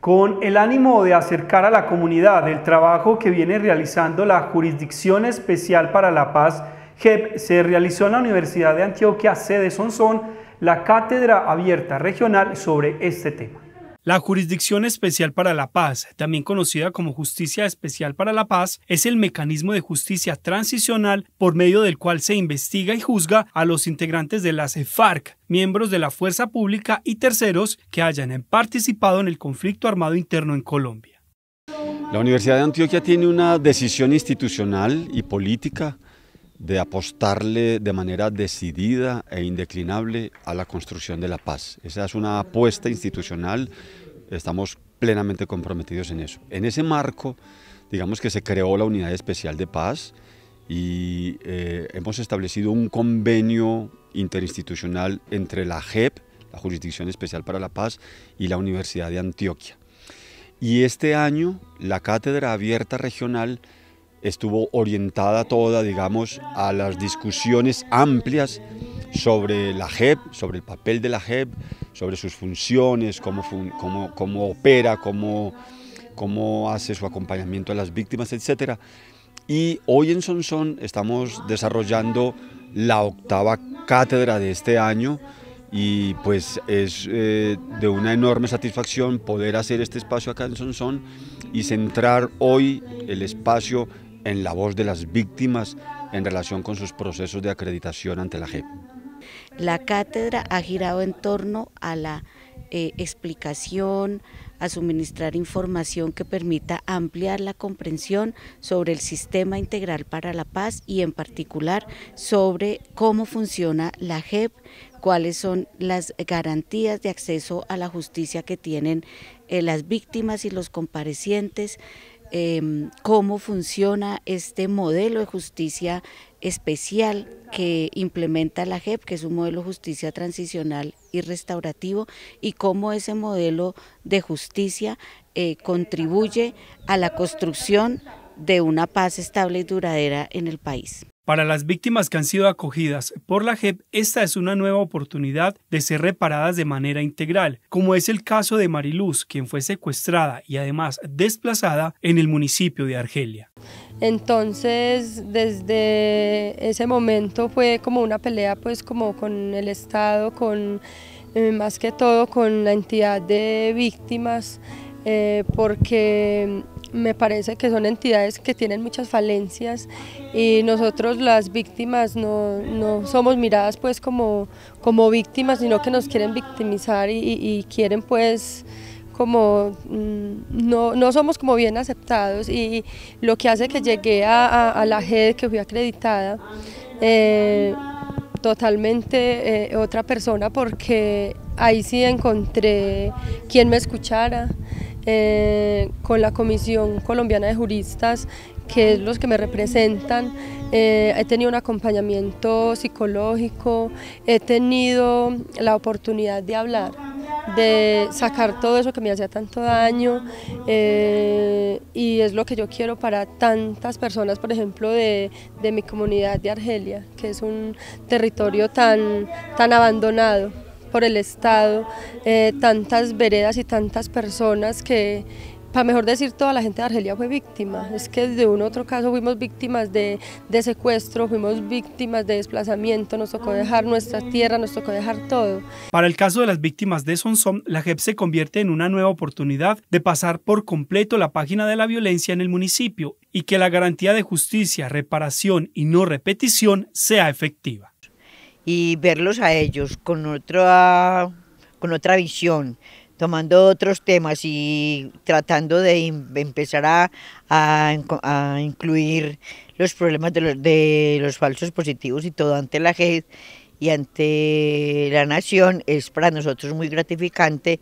con el ánimo de acercar a la comunidad el trabajo que viene realizando la Jurisdicción Especial para la Paz, JEP, se realizó en la Universidad de Antioquia, sede Sonsón, la cátedra abierta regional sobre este tema. La Jurisdicción Especial para la Paz, también conocida como Justicia Especial para la Paz, es el mecanismo de justicia transicional por medio del cual se investiga y juzga a los integrantes de las FARC, miembros de la fuerza pública y terceros que hayan participado en el conflicto armado interno en Colombia. La Universidad de Antioquia tiene una decisión institucional y política de apostarle de manera decidida e indeclinable a la construcción de la paz. Esa es una apuesta institucional, estamos plenamente comprometidos en eso. En ese marco, digamos que se creó la Unidad Especial de Paz y eh, hemos establecido un convenio interinstitucional entre la JEP, la Jurisdicción Especial para la Paz, y la Universidad de Antioquia. Y este año, la Cátedra Abierta Regional estuvo orientada toda, digamos, a las discusiones amplias sobre la JEP, sobre el papel de la JEP, sobre sus funciones, cómo, cómo, opera, cómo, cómo hace su acompañamiento a las víctimas, etc. Y hoy en Sonsón estamos desarrollando la octava cátedra de este año y pues es eh, de una enorme satisfacción poder hacer este espacio acá en Sonsón y centrar hoy el espacio en la voz de las víctimas en relación con sus procesos de acreditación ante la JEP. La cátedra ha girado en torno a la eh, explicación, a suministrar información que permita ampliar la comprensión sobre el sistema integral para la paz y en particular sobre cómo funciona la JEP, cuáles son las garantías de acceso a la justicia que tienen eh, las víctimas y los comparecientes, Em, cómo funciona este modelo de justicia especial que implementa la JEP, que es un modelo de justicia transicional y restaurativo, y cómo ese modelo de justicia eh, contribuye a la construcción de una paz estable y duradera en el país. Para las víctimas que han sido acogidas por la JEP, esta es una nueva oportunidad de ser reparadas de manera integral, como es el caso de Mariluz, quien fue secuestrada y además desplazada en el municipio de Argelia. Entonces, desde ese momento fue como una pelea pues como con el Estado, con eh, más que todo con la entidad de víctimas, eh, porque me parece que son entidades que tienen muchas falencias y nosotros las víctimas no, somos miradas pues como, como víctimas, sino que nos quieren victimizar y, quieren pues como mm, no, somos como bien aceptados y lo que hace que llegué a, la JED que fui acreditada eh, totalmente eh, otra persona porque ahí sí encontré quien me escuchara eh, con la Comisión Colombiana de Juristas, que es los que me representan. Eh, he tenido un acompañamiento psicológico, he tenido la oportunidad de hablar, de sacar todo eso que me hacía tanto daño eh, y es lo que yo quiero para tantas personas, por ejemplo, de, de mi comunidad de Argelia, que es un territorio tan, tan abandonado por el Estado, eh, tantas veredas y tantas personas que, para mejor decir, toda la gente de Argelia fue víctima. Es que de un otro caso fuimos víctimas de, secuestro, fuimos víctimas de desplazamiento, nos tocó dejar nuestra tierra, nos tocó dejar todo. Para el caso de las víctimas de Sonsón, la JEP se convierte en una nueva oportunidad de pasar por completo la página de la violencia en el municipio y que la garantía de justicia, reparación y no repetición sea efectiva y verlos a ellos con otra, con otra visión, tomando otros temas y tratando de empezar a, incluir los problemas de los, de los falsos positivos y todo ante la JED y ante la nación es para nosotros muy gratificante